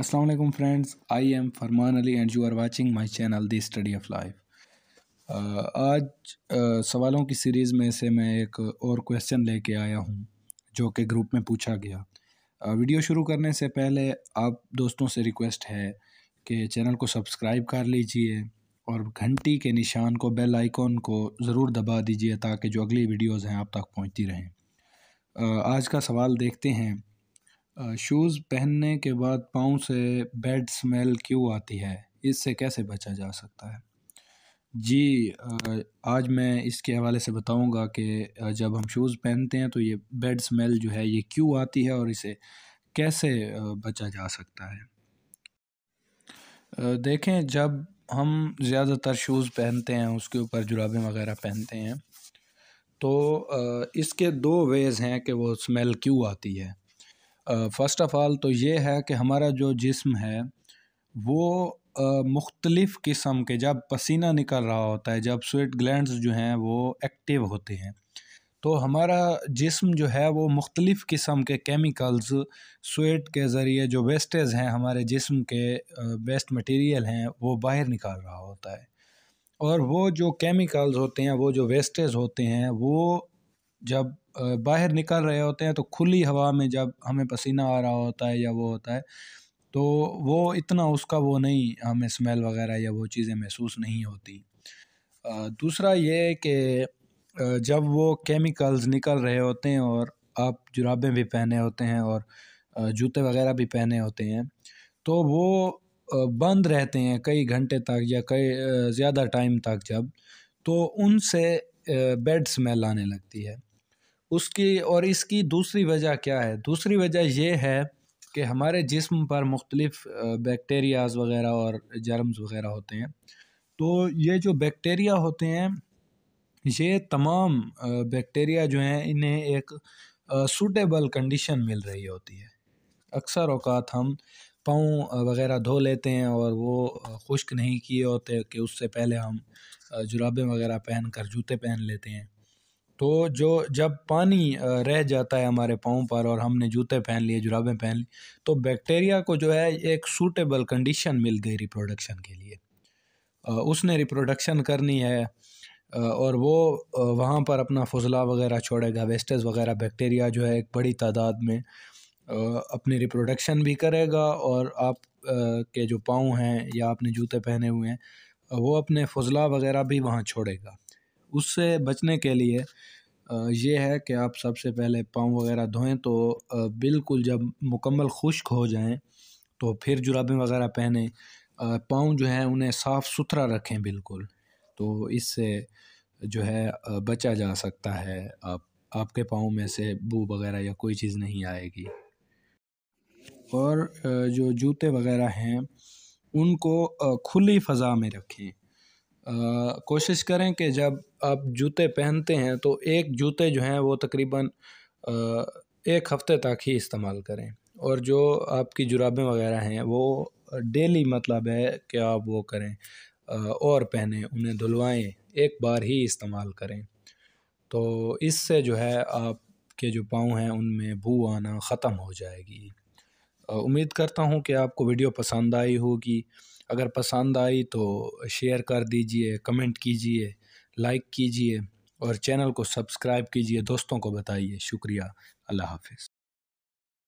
Aslam friends I am Farman Ali and you are watching my channel the study of life आज uh, सवालों की series में से मैं एक और क्वेश्चन लेके आया हूँ जो कि ग्रुप में पूछा गया uh, वीडियो शुरू करने से पहले आप दोस्तों से रिक्वेस्ट है कि चैनल को सब्सक्राइब कर लीजिए और घंटी के निशान को बेल आइकॉन को ज़रूर दबा दीजिए ताकि जो अगली वीडियोज़ हैं आप तक पहुँचती रहें uh, आज का सवाल देखते हैं शूज़ पहनने के बाद पाँव से बैड स्मेल क्यों आती है इससे कैसे बचा जा सकता है जी आज मैं इसके हवाले से बताऊंगा कि जब हम शूज़ पहनते हैं तो ये बैड स्मेल जो है ये क्यों आती है और इसे कैसे बचा जा सकता है देखें जब हम ज़्यादातर शूज़ पहनते हैं उसके ऊपर जुराबें वगैरह पहनते हैं तो इसके दो वेज़ हैं कि वो स्मेल क्यों आती है फ़र्स्ट ऑफ़ आल तो ये है कि हमारा जो जिस्म है वो मुख्तलिफ़ किस्म के जब पसीना निकल रहा होता है जब स्वेट ग्लैंड जो हैं वो एक्टिव होते हैं तो हमारा जिस्म जो है वो मुख्तलिफ़ किस्म के केमिकल्स स्वेट के ज़रिए जो वेस्टेज हैं हमारे जिस्म के वेस्ट मटेरियल हैं वो बाहर निकाल रहा होता है और वो जो केमिकल्स होते हैं वो जो वेस्टेज होते हैं वो जब बाहर निकल रहे होते हैं तो खुली हवा में जब हमें पसीना आ रहा होता है या वो होता है तो वो इतना उसका वो नहीं हमें स्मेल वगैरह या वो चीज़ें महसूस नहीं होती दूसरा ये है कि जब वो केमिकल्स निकल रहे होते हैं और आप जुराबें भी पहने होते हैं और जूते वगैरह भी पहने होते हैं तो वो बंद रहते हैं कई घंटे तक या कई ज़्यादा टाइम तक जब तो उनसे बेड स्मेल आने लगती है उसकी और इसकी दूसरी वजह क्या है दूसरी वजह यह है कि हमारे जिस्म पर मुख्तलिफ़ बैक्टीरियाज़ वगैरह और जर्म्स वगैरह होते हैं तो ये जो बैक्टीरिया होते हैं ये तमाम बैक्टीरिया जो हैं इन्हें एक सूटेबल कंडीशन मिल रही होती है अक्सर अवकात हम पाँव वगैरह धो लेते हैं और वो खुश्क नहीं किए होते कि उससे पहले हम जुराबे वगैरह पहन कर जूते पहन लेते हैं तो जो जब पानी रह जाता है हमारे पाँव पर और हमने जूते पहन लिए जुराबें पहन ली तो बैक्टीरिया को जो है एक सूटेबल कंडीशन मिल गई रिप्रोडक्शन के लिए उसने रिप्रोडक्शन करनी है और वो वहाँ पर अपना फजला वगैरह छोड़ेगा वेस्टेज वगैरह बैक्टीरिया जो है एक बड़ी तादाद में अपनी रिप्रोडक्शन भी करेगा और आप के जो पाँव हैं या आपने जूते पहने हुए हैं वो अपने फजला वगैरह भी वहाँ छोड़ेगा उससे बचने के लिए ये है कि आप सबसे पहले पाँव वगैरह धोएं तो बिल्कुल जब मुकम्मल खुश्क हो जाएं तो फिर जुराबें वगैरह पहने पाँव जो है उन्हें साफ़ सुथरा रखें बिल्कुल तो इससे जो है बचा जा सकता है आप आपके पाँव में से बू वगैरह या कोई चीज़ नहीं आएगी और जो जूते वगैरह हैं उनको खुली फ़ज़ा में रखें कोशिश करें कि जब आप जूते पहनते हैं तो एक जूते जो हैं वो तकरीबन एक हफ़्ते तक ही इस्तेमाल करें और जो आपकी जुराबें वगैरह हैं वो डेली मतलब है कि आप वो करें और पहने उन्हें धुलवाएं एक बार ही इस्तेमाल करें तो इससे जो है आपके जो पाँव हैं उनमें भू आना ख़त्म हो जाएगी उम्मीद करता हूँ कि आपको वीडियो पसंद आई होगी अगर पसंद आई तो शेयर कर दीजिए कमेंट कीजिए लाइक कीजिए और चैनल को सब्सक्राइब कीजिए दोस्तों को बताइए शुक्रिया अल्लाह हाफिज़